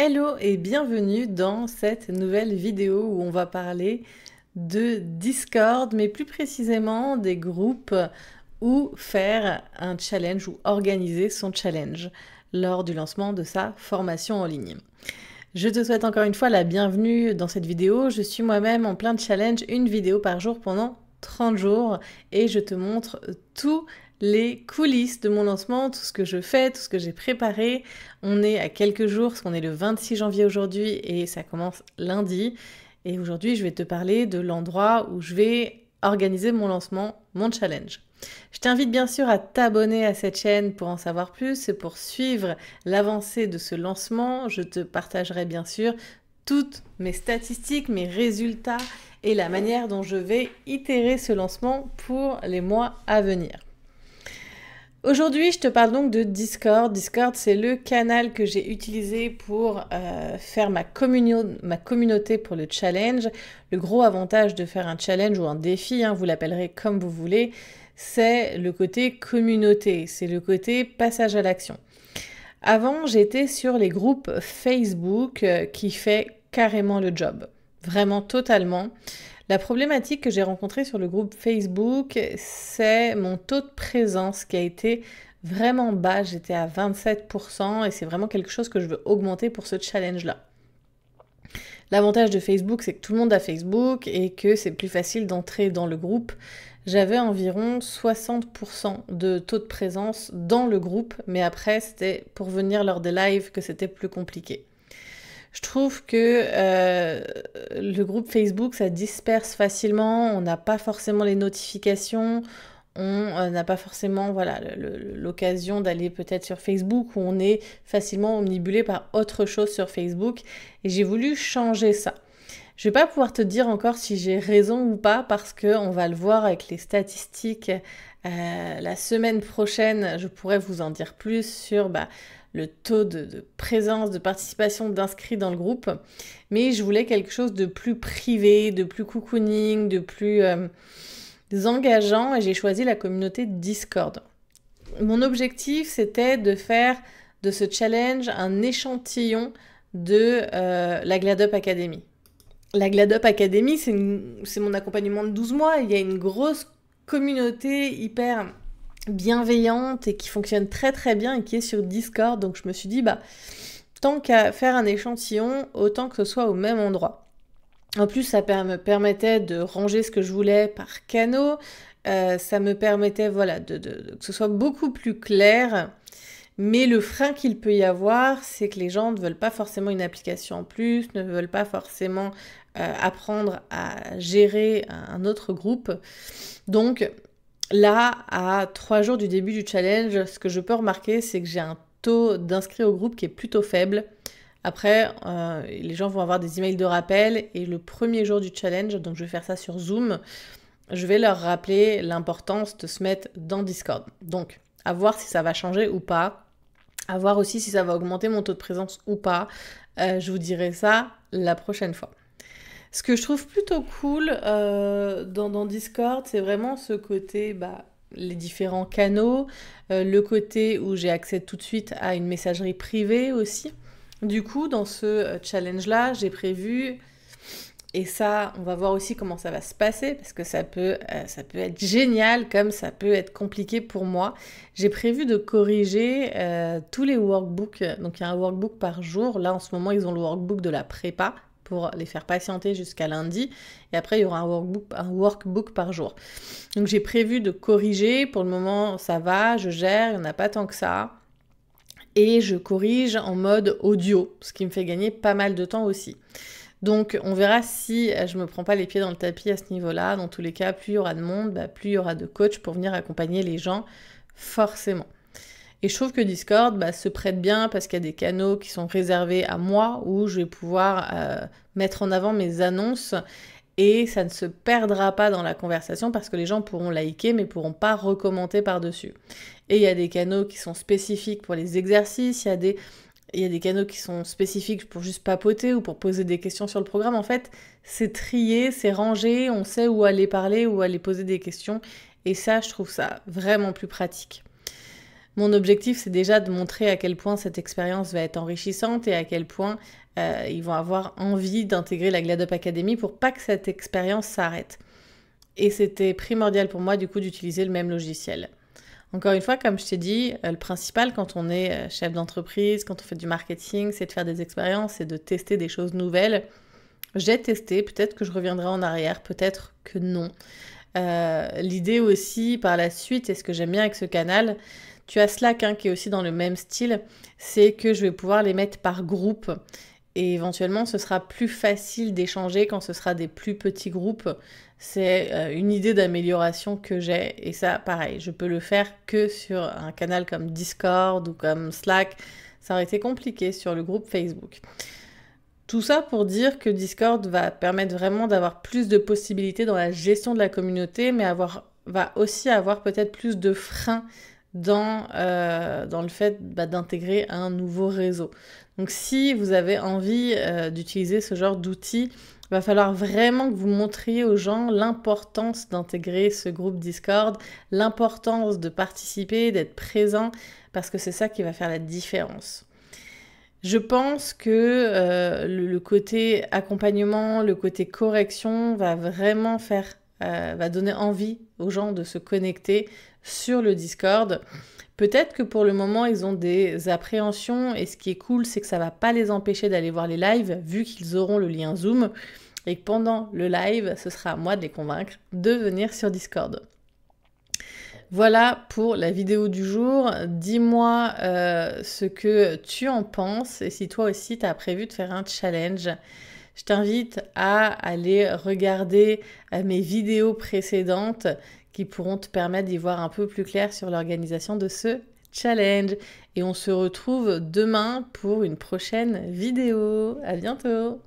Hello et bienvenue dans cette nouvelle vidéo où on va parler de Discord, mais plus précisément des groupes où faire un challenge ou organiser son challenge lors du lancement de sa formation en ligne. Je te souhaite encore une fois la bienvenue dans cette vidéo. Je suis moi-même en plein challenge, une vidéo par jour pendant 30 jours et je te montre tout les coulisses de mon lancement, tout ce que je fais, tout ce que j'ai préparé. On est à quelques jours, parce qu'on est le 26 janvier aujourd'hui et ça commence lundi. Et aujourd'hui, je vais te parler de l'endroit où je vais organiser mon lancement, mon challenge. Je t'invite bien sûr à t'abonner à cette chaîne pour en savoir plus et pour suivre l'avancée de ce lancement. Je te partagerai bien sûr toutes mes statistiques, mes résultats et la manière dont je vais itérer ce lancement pour les mois à venir. Aujourd'hui, je te parle donc de Discord. Discord, c'est le canal que j'ai utilisé pour euh, faire ma, communauté pour le challenge. Le gros avantage de faire un challenge ou un défi, hein, vous l'appellerez comme vous voulez, c'est le côté communauté, c'est le côté passage à l'action. Avant, j'étais sur les groupes Facebook euh, qui fait carrément le job, vraiment totalement. La problématique que j'ai rencontrée sur le groupe Facebook, c'est mon taux de présence qui a été vraiment bas. J'étais à 27% et c'est vraiment quelque chose que je veux augmenter pour ce challenge-là. L'avantage de Facebook, c'est que tout le monde a Facebook et que c'est plus facile d'entrer dans le groupe. J'avais environ 60% de taux de présence dans le groupe, mais après, c'était pour venir lors des lives que c'était plus compliqué. Je trouve que euh, le groupe Facebook, ça disperse facilement, on n'a pas forcément les notifications, on euh, n'a pas forcément voilà l'occasion d'aller peut-être sur Facebook où on est facilement omnibulé par autre chose sur Facebook et j'ai voulu changer ça. Je ne vais pas pouvoir te dire encore si j'ai raison ou pas parce que on va le voir avec les statistiques euh, la semaine prochaine. Je pourrais vous en dire plus sur bah, le taux de, présence, de participation d'inscrits dans le groupe, mais je voulais quelque chose de plus privé, de plus cocooning, de plus euh, engageant, et j'ai choisi la communauté Discord. Mon objectif, c'était de faire de ce challenge un échantillon de euh, la GladUp Academy. La GladUp Academy, c'est mon accompagnement de 12 mois. Il y a une grosse communauté hyper bienveillante et qui fonctionne très très bien et qui est sur Discord. Donc je me suis dit, bah, tant qu'à faire un échantillon, autant que ce soit au même endroit. En plus, ça me permettait de ranger ce que je voulais par canot. Euh, ça me permettait, voilà, de, que ce soit beaucoup plus clair. Mais le frein qu'il peut y avoir, c'est que les gens ne veulent pas forcément une application en plus, ne veulent pas forcément euh, apprendre à gérer un autre groupe. Donc, là, à trois jours du début du challenge, ce que je peux remarquer, c'est que j'ai un taux d'inscrits au groupe qui est plutôt faible. Après, euh, les gens vont avoir des emails de rappel et le premier jour du challenge, donc je vais faire ça sur Zoom, je vais leur rappeler l'importance de se mettre dans Discord. Donc, à voir si ça va changer ou pas, à voir aussi si ça va augmenter mon taux de présence ou pas. Euh, je vous dirai ça la prochaine fois. Ce que je trouve plutôt cool euh, dans, Discord, c'est vraiment ce côté, bah, les différents canaux, euh, le côté où j'ai accès tout de suite à une messagerie privée aussi. Du coup, dans ce euh, challenge-là, j'ai prévu, et ça, on va voir aussi comment ça va se passer, parce que ça peut, ça peut être génial comme ça peut être compliqué pour moi. J'ai prévu de corriger tous les workbooks. Donc il y a un workbook par jour. Là, en ce moment, ils ont le workbook de la prépa pour les faire patienter jusqu'à lundi. Et après, il y aura un workbook, par jour. Donc j'ai prévu de corriger. Pour le moment, ça va, je gère, il n'y en a pas tant que ça. Et je corrige en mode audio, ce qui me fait gagner pas mal de temps aussi. Donc on verra si je me prends pas les pieds dans le tapis à ce niveau-là. Dans tous les cas, plus il y aura de monde, bah, plus il y aura de coach pour venir accompagner les gens, forcément. Et je trouve que Discord bah, se prête bien parce qu'il y a des canaux qui sont réservés à moi où je vais pouvoir euh, mettre en avant mes annonces et ça ne se perdra pas dans la conversation parce que les gens pourront liker mais pourront pas recommenter par-dessus. Et il y a des canaux qui sont spécifiques pour les exercices, il y a des il y a des canaux qui sont spécifiques pour juste papoter ou pour poser des questions sur le programme. En fait, c'est trié, c'est rangé, on sait où aller parler, où aller poser des questions. Et ça, je trouve ça vraiment plus pratique. Mon objectif, c'est déjà de montrer à quel point cette expérience va être enrichissante et à quel point euh, ils vont avoir envie d'intégrer la GLADOP Academy pour pas que cette expérience s'arrête. Et c'était primordial pour moi, du coup, d'utiliser le même logiciel. Encore une fois, comme je t'ai dit, euh, le principal quand on est euh, chef d'entreprise, quand on fait du marketing, c'est de faire des expériences, c'est de tester des choses nouvelles. J'ai testé, peut-être que je reviendrai en arrière, peut-être que non. L'idée aussi, par la suite, et ce que j'aime bien avec ce canal, tu as Slack hein, qui est aussi dans le même style, c'est que je vais pouvoir les mettre par groupe et éventuellement ce sera plus facile d'échanger quand ce sera des plus petits groupes. C'est euh, une idée d'amélioration que j'ai et ça pareil, je peux le faire que sur un canal comme Discord ou comme Slack. Ça aurait été compliqué sur le groupe Facebook. Tout ça pour dire que Discord va permettre vraiment d'avoir plus de possibilités dans la gestion de la communauté, mais avoir, va aussi avoir peut-être plus de freins dans, euh, dans le fait bah, d'intégrer un nouveau réseau. Donc si vous avez envie euh, d'utiliser ce genre d'outils, il va falloir vraiment que vous montriez aux gens l'importance d'intégrer ce groupe Discord, l'importance de participer, d'être présent, parce que c'est ça qui va faire la différence. Je pense que euh, le, le côté accompagnement, le côté correction va vraiment faire euh, va donner envie aux gens de se connecter sur le Discord. Peut-être que pour le moment, ils ont des appréhensions et ce qui est cool, c'est que ça ne va pas les empêcher d'aller voir les lives vu qu'ils auront le lien Zoom et que pendant le live, ce sera à moi de les convaincre de venir sur Discord. Voilà pour la vidéo du jour. Dis-moi euh, ce que tu en penses et si toi aussi tu as prévu de faire un challenge je t'invite à aller regarder euh, mes vidéos précédentes qui pourront te permettre d'y voir un peu plus clair sur l'organisation de ce challenge. Et on se retrouve demain pour une prochaine vidéo. À bientôt!